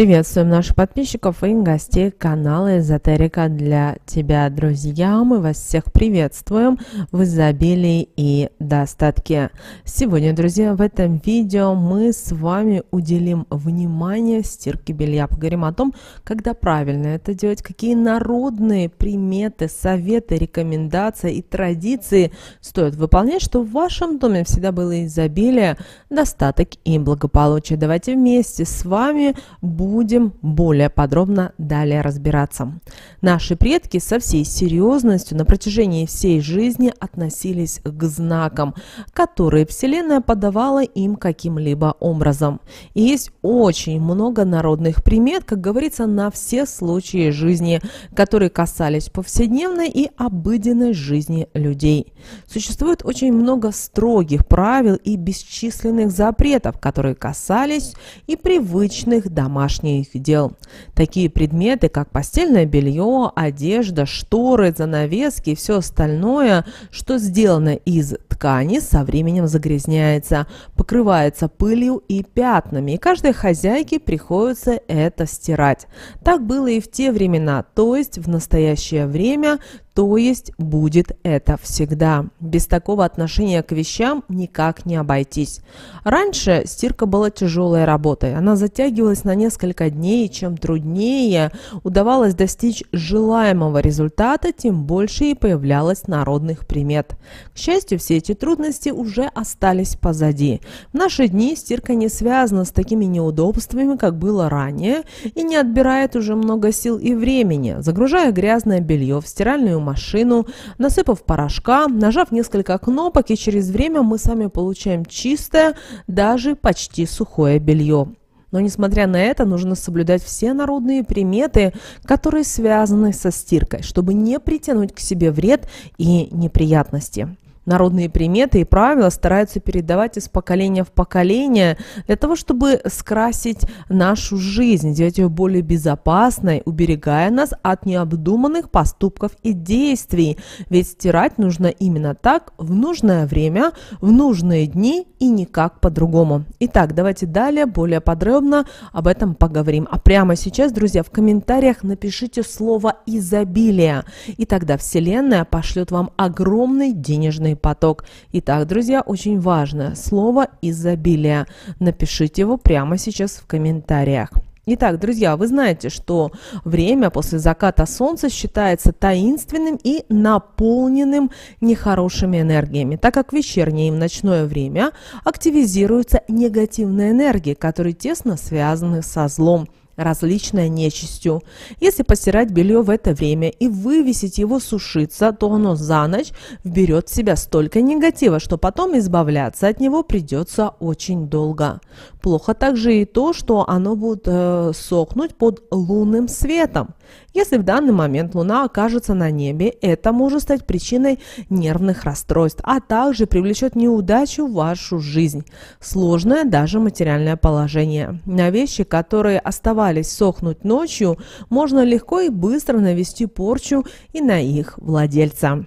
Приветствуем наших подписчиков и гостей канала Эзотерика для тебя, друзья. Мы вас всех приветствуем в изобилии и достатке. Сегодня, друзья, в этом видео мы с вами уделим внимание стирке белья. Поговорим о том, когда правильно это делать, какие народные приметы, советы, рекомендации и традиции стоит выполнять, чтобы в вашем доме всегда было изобилие, достаток и благополучие. Давайте вместе с вами будем будем более подробно далее разбираться. Наши предки со всей серьезностью на протяжении всей жизни относились к знакам, которые Вселенная подавала им каким-либо образом. И есть очень много народных примет, как говорится, на все случаи жизни, которые касались повседневной и обыденной жизни людей. Существует очень много строгих правил и бесчисленных запретов, которые касались и привычных домашних домашних дел. Такие предметы, как постельное белье, одежда, шторы, занавески и все остальное, что сделано из ткани со временем загрязняется, покрывается пылью и пятнами, и каждой хозяйке приходится это стирать. Так было и в те времена, то есть в настоящее время, то есть будет это всегда. Без такого отношения к вещам никак не обойтись. Раньше стирка была тяжелой работой. Она затягивалась на несколько дней, и чем труднее удавалось достичь желаемого результата, тем больше и появлялось народных примет. К счастью, все эти эти трудности уже остались позади. В наши дни стирка не связана с такими неудобствами, как было ранее, и не отбирает уже много сил и времени. Загружая грязное белье в стиральную машину, насыпав порошка, нажав несколько кнопок, и через время мы сами получаем чистое, даже почти сухое белье. Но, несмотря на это, нужно соблюдать все народные приметы, которые связаны со стиркой, чтобы не притянуть к себе вред и неприятности. Народные приметы и правила стараются передавать из поколения в поколение для того, чтобы скрасить нашу жизнь, сделать ее более безопасной, уберегая нас от необдуманных поступков и действий. Ведь стирать нужно именно так, в нужное время, в нужные дни и никак по-другому. Итак, давайте далее более подробно об этом поговорим. А прямо сейчас, друзья, в комментариях напишите слово «изобилие», и тогда Вселенная пошлет вам огромный денежный денежный поток. Итак, друзья, очень важное слово изобилие. Напишите его прямо сейчас в комментариях. Итак, друзья, вы знаете, что время после заката солнца считается таинственным и наполненным нехорошими энергиями, так как в вечернее и в ночное время активизируются негативные энергии, которые тесно связаны со злом различной нечистью. Если постирать белье в это время и вывесить его сушиться, то оно за ночь вберет в себя столько негатива, что потом избавляться от него придется очень долго. Плохо также и то, что оно будет э, сохнуть под лунным светом. Если в данный момент Луна окажется на небе, это может стать причиной нервных расстройств, а также привлечет неудачу в вашу жизнь, сложное даже материальное положение. На вещи, которые оставались сохнуть ночью, можно легко и быстро навести порчу и на их владельца.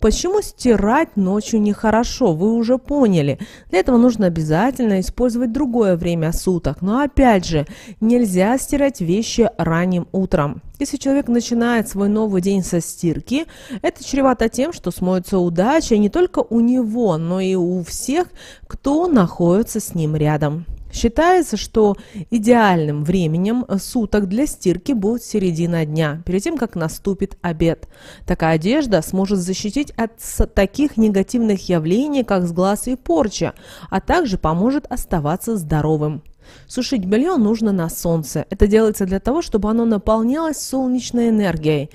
Почему стирать ночью нехорошо, вы уже поняли. Для этого нужно обязательно использовать другое время суток. Но опять же, нельзя стирать вещи ранним утром. Если человек начинает свой новый день со стирки, это чревато тем, что смоется удача не только у него, но и у всех, кто находится с ним рядом. Считается, что идеальным временем суток для стирки будет середина дня, перед тем, как наступит обед. Такая одежда сможет защитить от таких негативных явлений, как сглаз и порча, а также поможет оставаться здоровым. Сушить белье нужно на солнце. Это делается для того, чтобы оно наполнялось солнечной энергией.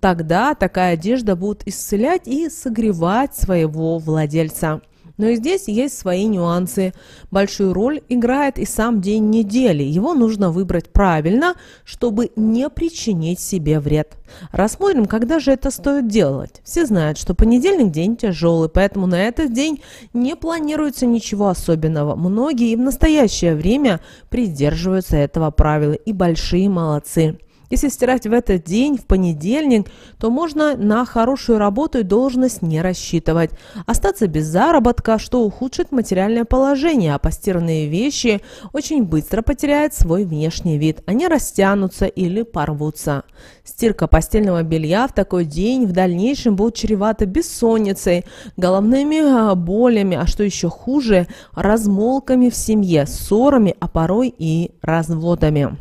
Тогда такая одежда будет исцелять и согревать своего владельца. Но и здесь есть свои нюансы. Большую роль играет и сам день недели. Его нужно выбрать правильно, чтобы не причинить себе вред. Рассмотрим, когда же это стоит делать. Все знают, что понедельник день тяжелый, поэтому на этот день не планируется ничего особенного. Многие и в настоящее время придерживаются этого правила, и большие молодцы. Если стирать в этот день, в понедельник, то можно на хорошую работу и должность не рассчитывать. Остаться без заработка, что ухудшит материальное положение, а постиранные вещи очень быстро потеряют свой внешний вид. Они растянутся или порвутся. Стирка постельного белья в такой день в дальнейшем будет чревата бессонницей, головными а, болями, а что еще хуже, размолками в семье, ссорами, а порой и разводами.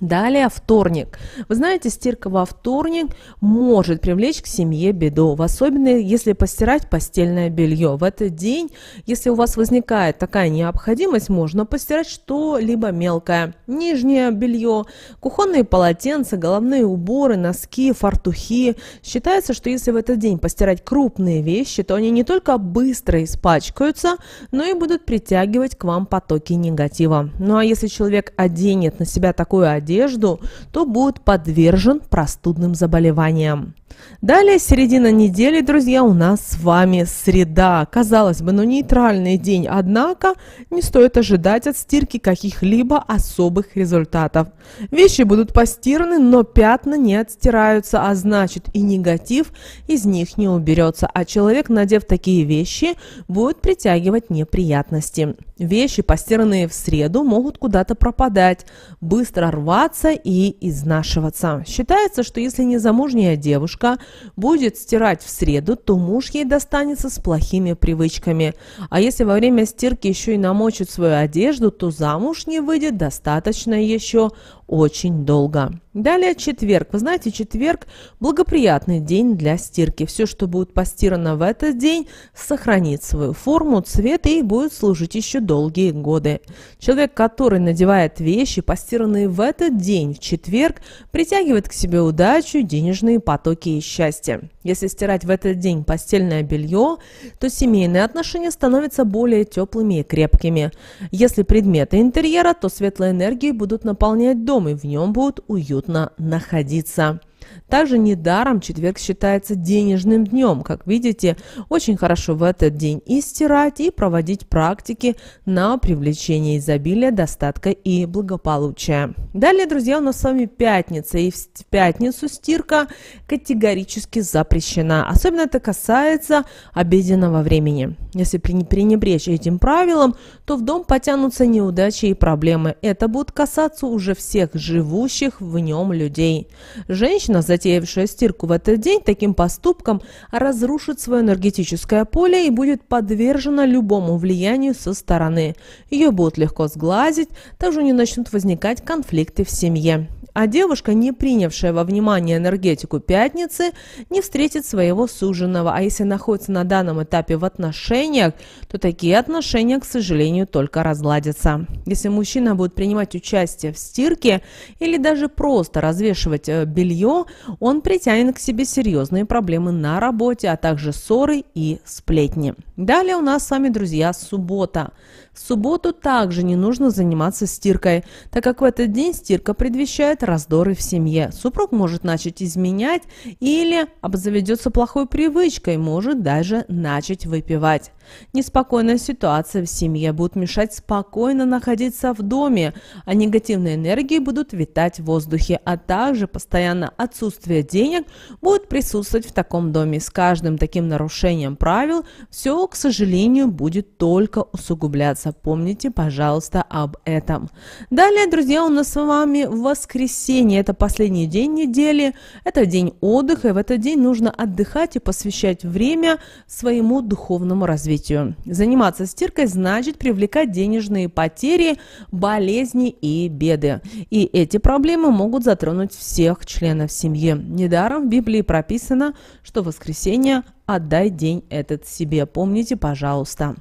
Далее вторник. Вы знаете, стирка во вторник может привлечь к семье беду, особенно если постирать постельное белье. В этот день, если у вас возникает такая необходимость, можно постирать что-либо мелкое. Нижнее белье, кухонные полотенца, головные уборы, носки, фартухи. Считается, что если в этот день постирать крупные вещи, то они не только быстро испачкаются, но и будут притягивать к вам потоки негатива. Ну а если человек оденет на себя такую одежду, одежду, то будет подвержен простудным заболеваниям. Далее, середина недели, друзья, у нас с вами среда. Казалось бы, ну нейтральный день, однако не стоит ожидать от стирки каких-либо особых результатов. Вещи будут постираны, но пятна не отстираются, а значит и негатив из них не уберется, а человек, надев такие вещи, будет притягивать неприятности. Вещи, постиранные в среду, могут куда-то пропадать, быстро рвать оставаться и изнашиваться. Считается, что если незамужняя девушка будет стирать в среду, то муж ей достанется с плохими привычками. А если во время стирки еще и намочит свою одежду, то замуж не выйдет достаточно еще очень долго. Далее четверг. Вы знаете, четверг – благоприятный день для стирки. Все, что будет постирано в этот день, сохранит свою форму, цвет и будет служить еще долгие годы. Человек, который надевает вещи, постиранные в этот день, в четверг, притягивает к себе удачу, денежные потоки и счастье. Если стирать в этот день постельное белье, то семейные отношения становятся более теплыми и крепкими. Если предметы интерьера, то светлые энергии будут наполнять дом дом, и в нем будут уютно находиться. Также недаром четверг считается денежным днем. Как видите, очень хорошо в этот день и стирать, и проводить практики на привлечение изобилия, достатка и благополучия. Далее, друзья, у нас с вами пятница. И в пятницу стирка категорически запрещена. Особенно это касается обеденного времени. Если пренебречь этим правилом, то в дом потянутся неудачи и проблемы. Это будут касаться уже всех живущих в нем людей. Женщина Женщина, затеявшая стирку в этот день, таким поступком разрушит свое энергетическое поле и будет подвержена любому влиянию со стороны. Ее будут легко сглазить, также не начнут возникать конфликты в семье а девушка, не принявшая во внимание энергетику пятницы, не встретит своего суженого. А если находится на данном этапе в отношениях, то такие отношения, к сожалению, только разладятся. Если мужчина будет принимать участие в стирке или даже просто развешивать э, белье, он притянет к себе серьезные проблемы на работе, а также ссоры и сплетни. Далее у нас с вами, друзья, суббота. В субботу также не нужно заниматься стиркой, так как в этот день стирка предвещает раздоры в семье. Супруг может начать изменять или обзаведется плохой привычкой, может даже начать выпивать. Неспокойная ситуация в семье будет мешать спокойно находиться в доме, а негативные энергии будут витать в воздухе, а также постоянно отсутствие денег будет присутствовать в таком доме. С каждым таким нарушением правил все, к сожалению, будет только усугубляться. Помните, пожалуйста, об этом. Далее, друзья, у нас с вами воскресенье. Это последний день недели, это день отдыха, и в этот день нужно отдыхать и посвящать время своему духовному развитию третью. Заниматься стиркой значит привлекать денежные потери, болезни и беды. И эти проблемы могут затронуть всех членов семьи. Недаром в Библии прописано, что в воскресенье отдай день этот себе. Помните, пожалуйста.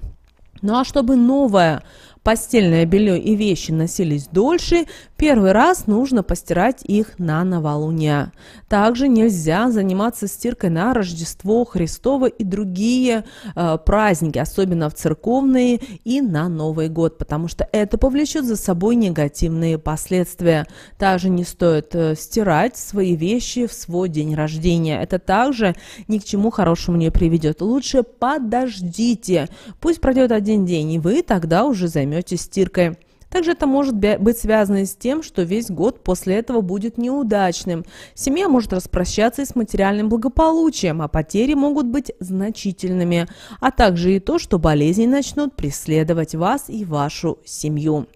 Ну а чтобы новое постельное белье и вещи носились дольше, первый раз нужно постирать их на новолуние. Также нельзя заниматься стиркой на Рождество Христово и другие э, праздники, особенно в церковные и на Новый год, потому что это повлечет за собой негативные последствия. Также не стоит э, стирать свои вещи в свой день рождения. Это также ни к чему хорошему не приведет. Лучше подождите, пусть пройдет один день, и вы тогда уже займете займетесь стиркой. Также это может быть связано с тем, что весь год после этого будет неудачным. Семья может распрощаться и с материальным благополучием, а потери могут быть значительными, а также и то, что болезни начнут преследовать вас и вашу семью.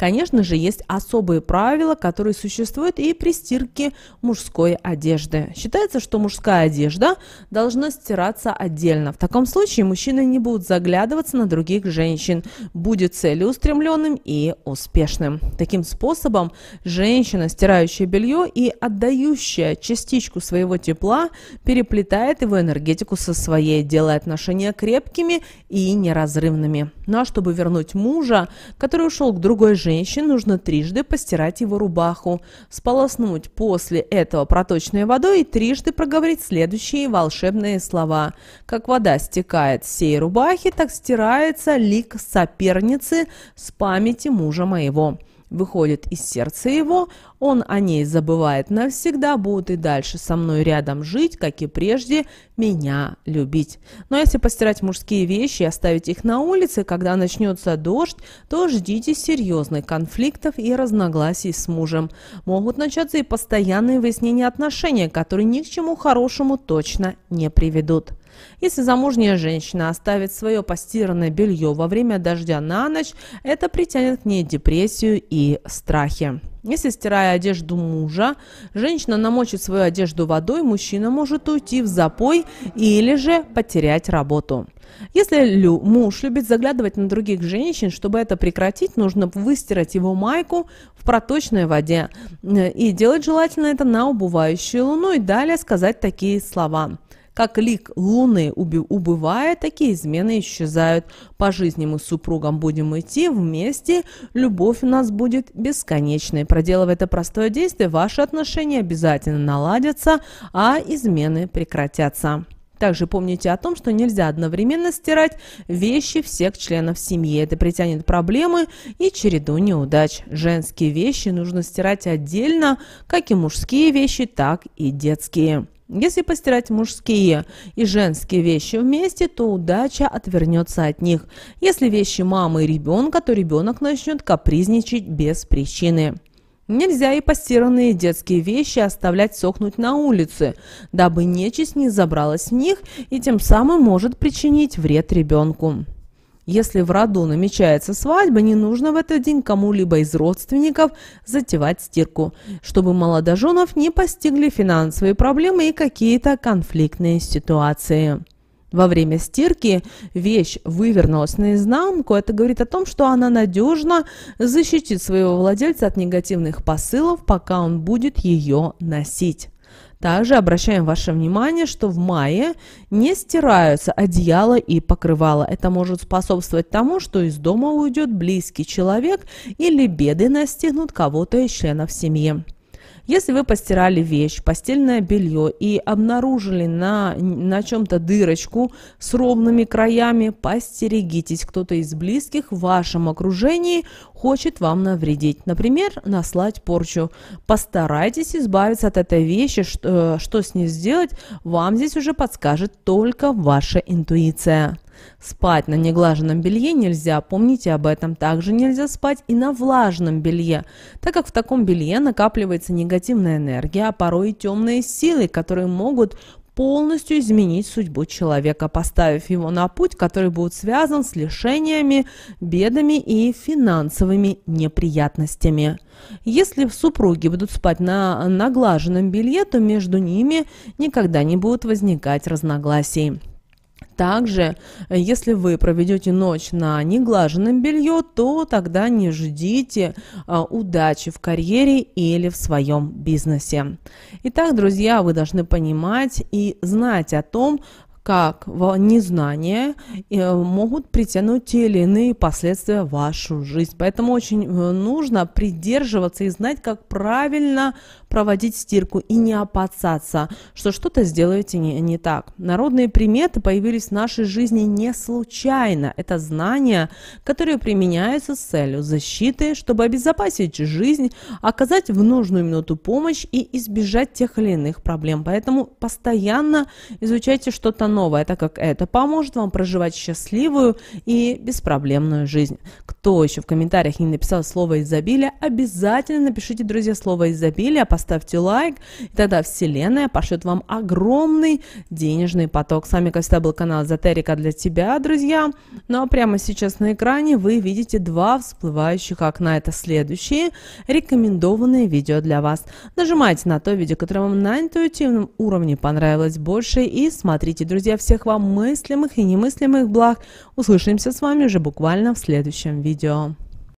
Конечно же, есть особые правила, которые существуют и при стирке мужской одежды. Считается, что мужская одежда должна стираться отдельно. В таком случае мужчины не будут заглядываться на других женщин, будет целеустремленным и успешным. Таким способом женщина, стирающая белье и отдающая частичку своего тепла, переплетает его энергетику со своей, делая отношения крепкими и неразрывными. Ну а чтобы вернуть мужа, который ушел к другой женщине, женщин нужно трижды постирать его рубаху, сполоснуть после этого проточной водой и трижды проговорить следующие волшебные слова. Как вода стекает с сей рубахи, так стирается лик соперницы с памяти мужа моего выходит из сердца его, он о ней забывает навсегда, будет и дальше со мной рядом жить, как и прежде, меня любить. Но если постирать мужские вещи и оставить их на улице, когда начнется дождь, то ждите серьезных конфликтов и разногласий с мужем. Могут начаться и постоянные выяснения отношений, которые ни к чему хорошему точно не приведут. Если замужняя женщина оставит свое постиранное белье во время дождя на ночь, это притянет к ней депрессию и страхи. Если, стирая одежду мужа, женщина намочит свою одежду водой, мужчина может уйти в запой или же потерять работу. Если лю муж любит заглядывать на других женщин, чтобы это прекратить, нужно выстирать его майку в проточной воде. Э, и делать желательно это на убывающую луну и далее сказать такие слова. Как лик луны убывает, такие измены исчезают. По жизни мы с супругом будем идти вместе, любовь у нас будет бесконечной. Проделывая это простое действие, ваши отношения обязательно наладятся, а измены прекратятся. Также помните о том, что нельзя одновременно стирать вещи всех членов семьи. Это притянет проблемы и череду неудач. Женские вещи нужно стирать отдельно, как и мужские вещи, так и детские. Если постирать мужские и женские вещи вместе, то удача отвернется от них. Если вещи мамы и ребенка, то ребенок начнет капризничать без причины. Нельзя и постиранные детские вещи оставлять сохнуть на улице, дабы нечисть не забралась в них и тем самым может причинить вред ребенку. Если в роду намечается свадьба, не нужно в этот день кому-либо из родственников затевать стирку, чтобы молодоженов не постигли финансовые проблемы и какие-то конфликтные ситуации. Во время стирки вещь вывернулась наизнанку. Это говорит о том, что она надежно защитит своего владельца от негативных посылов, пока он будет ее носить. Также обращаем ваше внимание, что в мае не стираются одеяло и покрывало. Это может способствовать тому, что из дома уйдет близкий человек или беды настигнут кого-то из членов семьи. Если вы постирали вещь, постельное белье и обнаружили на, на чем-то дырочку с ровными краями, постерегитесь, кто-то из близких в вашем окружении хочет вам навредить, например, наслать порчу. Постарайтесь избавиться от этой вещи, что, э, что с ней сделать, вам здесь уже подскажет только ваша интуиция. Спать на неглаженном белье нельзя, помните об этом. Также нельзя спать и на влажном белье, так как в таком белье накапливается негативная энергия, а порой и темные силы, которые могут полностью изменить судьбу человека, поставив его на путь, который будет связан с лишениями, бедами и финансовыми неприятностями. Если супруги будут спать на наглаженном белье, то между ними никогда не будут возникать разногласий. Также, если вы проведете ночь на неглаженном белье, то тогда не ждите а, удачи в карьере или в своем бизнесе. Итак, друзья, вы должны понимать и знать о том, как незнание э, могут притянуть те или иные последствия в вашу жизнь. Поэтому очень э, нужно придерживаться и знать, как правильно проводить стирку и не опасаться, что что-то сделаете не, не так. Народные приметы появились в нашей жизни не случайно. Это знания, которые применяются с целью защиты, чтобы обезопасить жизнь, оказать в нужную минуту помощь и избежать тех или иных проблем. Поэтому постоянно изучайте что-то новое новое, так как это поможет вам проживать счастливую и беспроблемную жизнь. Кто еще в комментариях не написал слово изобилие, обязательно напишите, друзья, слово изобилие, поставьте лайк, и тогда Вселенная пошлет вам огромный денежный поток. С вами, как всегда, был канал Эзотерика для тебя, друзья. Ну а прямо сейчас на экране вы видите два всплывающих окна. Это следующие рекомендованные видео для вас. Нажимайте на то видео, которое вам на интуитивном уровне понравилось больше и смотрите, друзья друзья, всех вам мыслимых и немыслимых благ. Услышимся с вами уже буквально в следующем видео.